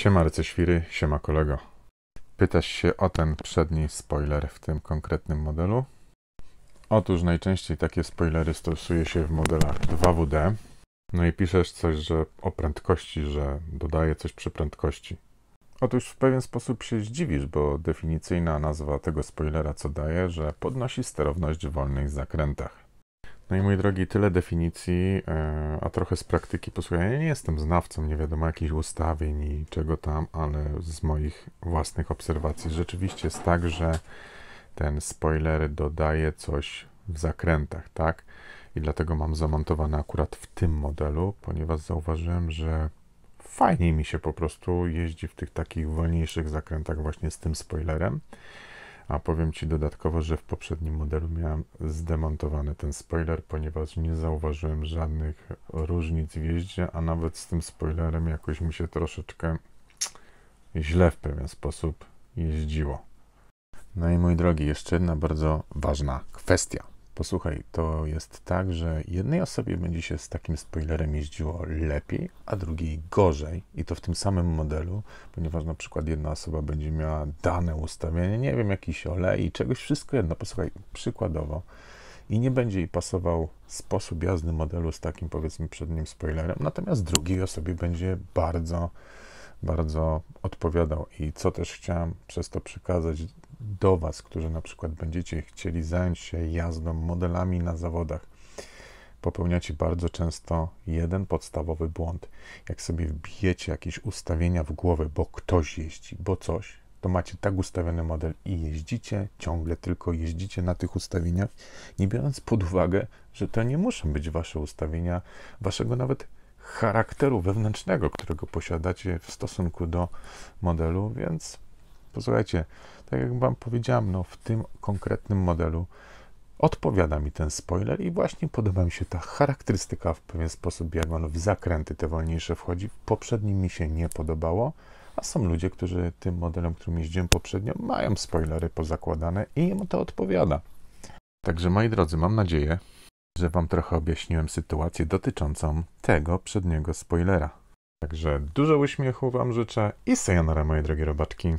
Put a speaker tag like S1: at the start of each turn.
S1: Siema Świry, siema kolego. Pytasz się o ten przedni spoiler w tym konkretnym modelu? Otóż najczęściej takie spoilery stosuje się w modelach 2WD. No i piszesz coś, że o prędkości, że dodaje coś przy prędkości. Otóż w pewien sposób się zdziwisz, bo definicyjna nazwa tego spoilera co daje, że podnosi sterowność w wolnych zakrętach. No i moi drogi, tyle definicji, e, a trochę z praktyki posłuchaj. Ja nie jestem znawcą, nie wiadomo, jakichś ustawień i czego tam, ale z moich własnych obserwacji rzeczywiście jest tak, że ten spoiler dodaje coś w zakrętach, tak? I dlatego mam zamontowane akurat w tym modelu, ponieważ zauważyłem, że fajniej mi się po prostu jeździ w tych takich wolniejszych zakrętach właśnie z tym spoilerem. A powiem Ci dodatkowo, że w poprzednim modelu miałem zdemontowany ten spoiler, ponieważ nie zauważyłem żadnych różnic w jeździe, a nawet z tym spoilerem jakoś mi się troszeczkę źle w pewien sposób jeździło. No i mój drogi, jeszcze jedna bardzo ważna kwestia. Posłuchaj, to jest tak, że jednej osobie będzie się z takim spoilerem jeździło lepiej, a drugiej gorzej i to w tym samym modelu, ponieważ na przykład jedna osoba będzie miała dane ustawienie, nie wiem, jakiś olej, czegoś, wszystko jedno. Posłuchaj, przykładowo i nie będzie jej pasował sposób jazdy modelu z takim powiedzmy przednim spoilerem, natomiast drugiej osobie będzie bardzo, bardzo odpowiadał. I co też chciałem przez to przekazać do Was, którzy na przykład będziecie chcieli zająć się jazdą modelami na zawodach, popełniacie bardzo często jeden podstawowy błąd. Jak sobie wbijecie jakieś ustawienia w głowę, bo ktoś jeździ, bo coś, to macie tak ustawiony model i jeździcie, ciągle tylko jeździcie na tych ustawieniach, nie biorąc pod uwagę, że to nie muszą być wasze ustawienia, waszego nawet charakteru wewnętrznego, którego posiadacie w stosunku do modelu, więc Posłuchajcie, tak jak Wam powiedziałem, no w tym konkretnym modelu odpowiada mi ten spoiler i właśnie podoba mi się ta charakterystyka w pewien sposób, jak on w zakręty te wolniejsze wchodzi. W poprzednim mi się nie podobało, a są ludzie, którzy tym modelem, którym jeździłem poprzednio, mają spoilery pozakładane i im to odpowiada. Także moi drodzy, mam nadzieję, że Wam trochę objaśniłem sytuację dotyczącą tego przedniego spoilera. Także dużo uśmiechu Wam życzę i sayonara moje drogie robaczki.